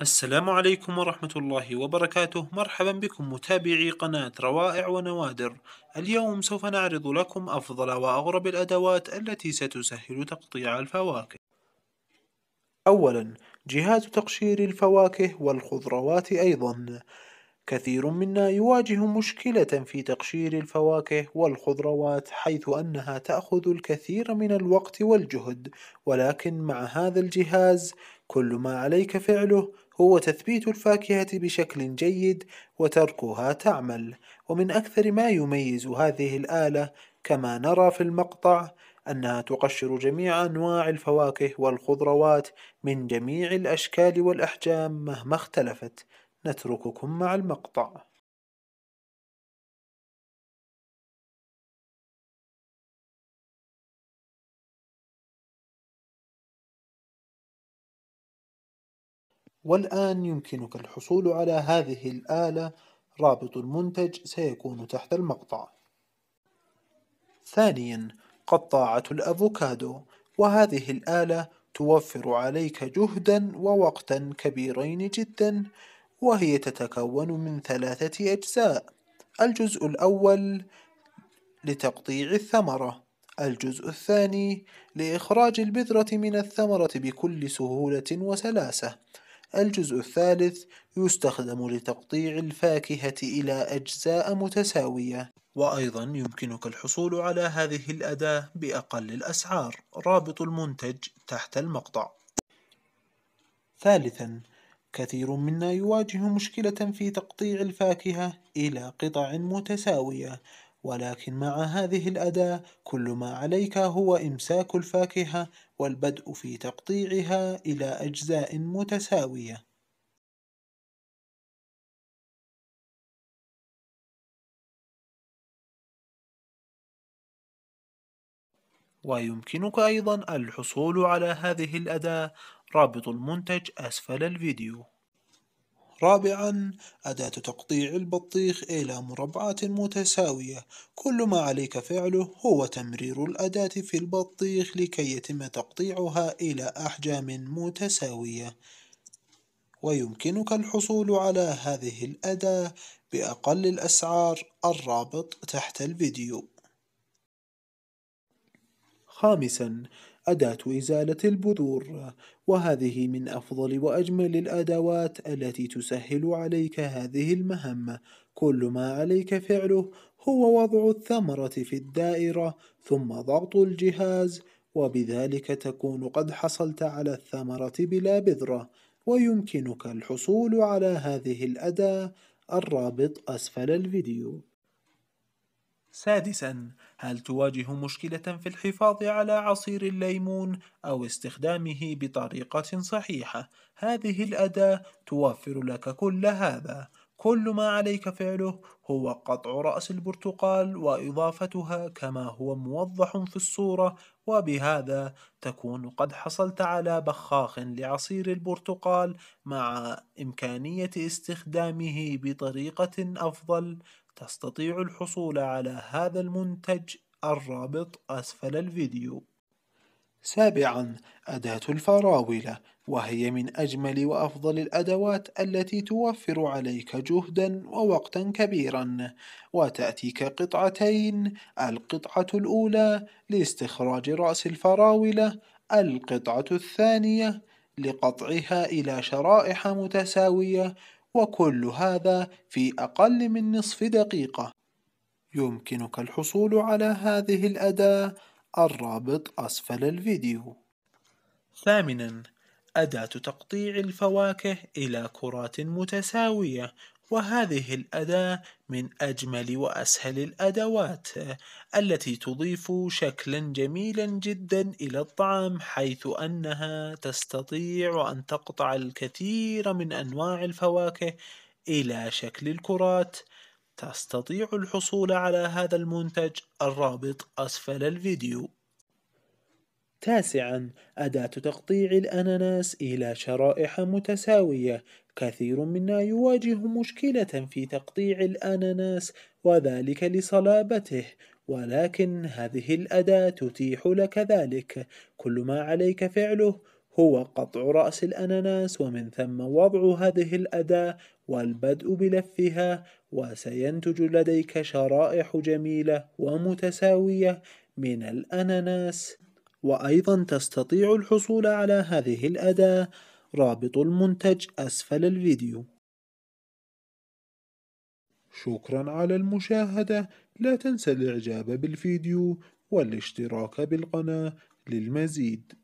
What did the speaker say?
السلام عليكم ورحمة الله وبركاته مرحبا بكم متابعي قناة روائع ونوادر اليوم سوف نعرض لكم أفضل وأغرب الأدوات التي ستسهل تقطيع الفواكه أولا جهاز تقشير الفواكه والخضروات أيضا كثير منا يواجه مشكلة في تقشير الفواكه والخضروات حيث أنها تأخذ الكثير من الوقت والجهد، ولكن مع هذا الجهاز كل ما عليك فعله هو تثبيت الفاكهة بشكل جيد وتركها تعمل، ومن أكثر ما يميز هذه الآلة كما نرى في المقطع أنها تقشر جميع أنواع الفواكه والخضروات من جميع الأشكال والأحجام مهما اختلفت، نترككم مع المقطع والآن يمكنك الحصول على هذه الآلة رابط المنتج سيكون تحت المقطع ثانيا قطاعة الأفوكادو وهذه الآلة توفر عليك جهدا ووقتا كبيرين جدا وهي تتكون من ثلاثة أجزاء الجزء الأول لتقطيع الثمرة الجزء الثاني لإخراج البذرة من الثمرة بكل سهولة وسلاسة الجزء الثالث يستخدم لتقطيع الفاكهة إلى أجزاء متساوية وأيضا يمكنك الحصول على هذه الأداة بأقل الأسعار رابط المنتج تحت المقطع ثالثا كثير منا يواجه مشكلة في تقطيع الفاكهة إلى قطع متساوية ولكن مع هذه الأداة كل ما عليك هو إمساك الفاكهة والبدء في تقطيعها إلى أجزاء متساوية ويمكنك أيضا الحصول على هذه الأداة رابط المنتج أسفل الفيديو رابعا أداة تقطيع البطيخ إلى مربعات متساوية كل ما عليك فعله هو تمرير الأداة في البطيخ لكي يتم تقطيعها إلى أحجام متساوية ويمكنك الحصول على هذه الأداة بأقل الأسعار الرابط تحت الفيديو خامسا أداة إزالة البذور وهذه من أفضل وأجمل الأدوات التي تسهل عليك هذه المهمة كل ما عليك فعله هو وضع الثمرة في الدائرة ثم ضغط الجهاز وبذلك تكون قد حصلت على الثمرة بلا بذرة ويمكنك الحصول على هذه الأداة الرابط أسفل الفيديو سادسا هل تواجه مشكلة في الحفاظ على عصير الليمون أو استخدامه بطريقة صحيحة؟ هذه الأداة توفر لك كل هذا كل ما عليك فعله هو قطع رأس البرتقال وإضافتها كما هو موضح في الصورة وبهذا تكون قد حصلت على بخاخ لعصير البرتقال مع إمكانية استخدامه بطريقة أفضل تستطيع الحصول على هذا المنتج الرابط أسفل الفيديو سابعا أداة الفراولة وهي من أجمل وأفضل الأدوات التي توفر عليك جهدا ووقتا كبيرا وتأتيك قطعتين القطعة الأولى لاستخراج رأس الفراولة القطعة الثانية لقطعها إلى شرائح متساوية وكل هذا في أقل من نصف دقيقة يمكنك الحصول على هذه الأداة الرابط أسفل الفيديو ثامناً أداة تقطيع الفواكه إلى كرات متساوية وهذه الأداة من أجمل وأسهل الأدوات التي تضيف شكلا جميلا جدا إلى الطعام حيث أنها تستطيع أن تقطع الكثير من أنواع الفواكه إلى شكل الكرات تستطيع الحصول على هذا المنتج الرابط أسفل الفيديو تاسعا أداة تقطيع الأناناس إلى شرائح متساوية كثير منا يواجه مشكلة في تقطيع الأناناس وذلك لصلابته ولكن هذه الأداة تتيح لك ذلك كل ما عليك فعله هو قطع رأس الأناناس ومن ثم وضع هذه الأداة والبدء بلفها وسينتج لديك شرائح جميلة ومتساوية من الأناناس وأيضا تستطيع الحصول على هذه الأداة رابط المنتج أسفل الفيديو شكرا على المشاهدة لا تنسى الإعجاب بالفيديو والاشتراك بالقناة للمزيد